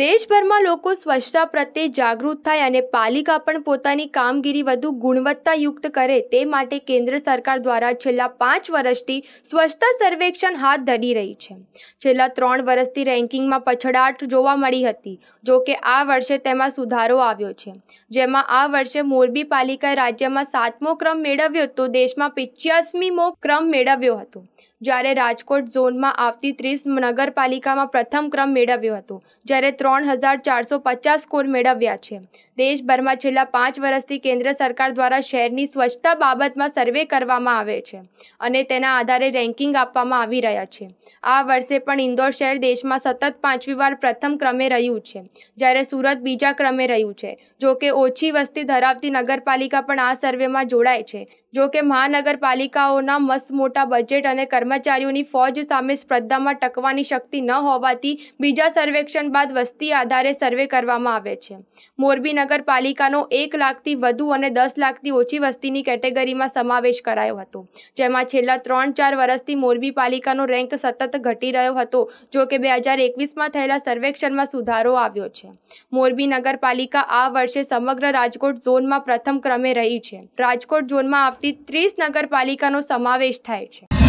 દેશભરમાં લોકો સ્વચ્છતા પ્રત્યે જાગૃત થાય અને પાલિકા પણ પોતાની કામગીરી વધુ ગુણવત્તાયુક્ત કરે તે માટે કેન્દ્ર સરકાર દ્વારા છેલ્લા પાંચ વર્ષથી સ્વચ્છતા સર્વેક્ષણ હાથ ધરી રહી છે છેલ્લા ત્રણ વર્ષથી રેન્કિંગમાં પછડાટ જોવા મળી હતી જો કે આ વર્ષે તેમાં સુધારો આવ્યો છે જેમાં આ વર્ષે મોરબી પાલિકાએ રાજ્યમાં સાતમો ક્રમ મેળવ્યો તો દેશમાં પિચ્યાસમીમો ક્રમ મેળવ્યો હતો જ્યારે રાજકોટ ઝોનમાં આવતી 30 નગરપાલિકામાં પ્રથમ ક્રમ મેળવ્યો હતો જ્યારે 3450 કોર મેળવ્યા છે દેશ બર્મા જિલ્લા 5 વર્ષથી કેન્દ્ર સરકાર દ્વારા શહેરી સ્વચ્છતા બાબતમાં સર્વે કરવામાં આવે છે અને તેના આધારે રેન્કિંગ આપવામાં આવી રહ્યા છે આ વર્ષે પણ इंदौर શહેર દેશમાં સતત 5મી વાર પ્રથમ ક્રમે રહ્યું છે જ્યારે સુરત બીજા ક્રમે રહ્યું છે જો કે ઓછી વસ્તી ધરાવતી નગરપાલિકા પણ આ સર્વેમાં જોડાય છે જો કે મહાનગરપાલિકાઓનું મસમોટા બજેટ અને કર વાચારીઓની फौज સામે स्पर्धाમાં ટકવાની શક્તિ ન હોવાતી બીજો સર્વેક્ષણ બાદ વસ્તી આદારે સર્વે કરવામાં આવે છે મોરબી નગરપાલિકાનો 1 લાખ થી વધુ અને 10 લાખ થી ઓછી વસ્તીની કેટેગરીમાં સમાવેશ કરાયો હતો જેમાં છેલ્લા 3-4 વર્ષથી મોરબી પાલિકાનો રેન્ક સતત ઘટી રહ્યો હતો જો કે 2021 માં થયેલા સર્વેક્ષણમાં સુધારો આવ્યો છે મોરબી નગરપાલિકા આ વર્ષે સમગ્ર રાજકોટ ઝોનમાં પ્રથમ ક્રમે રહી છે રાજકોટ ઝોનમાં આવતી 30 નગરપાલિકાનો સમાવેશ થાય છે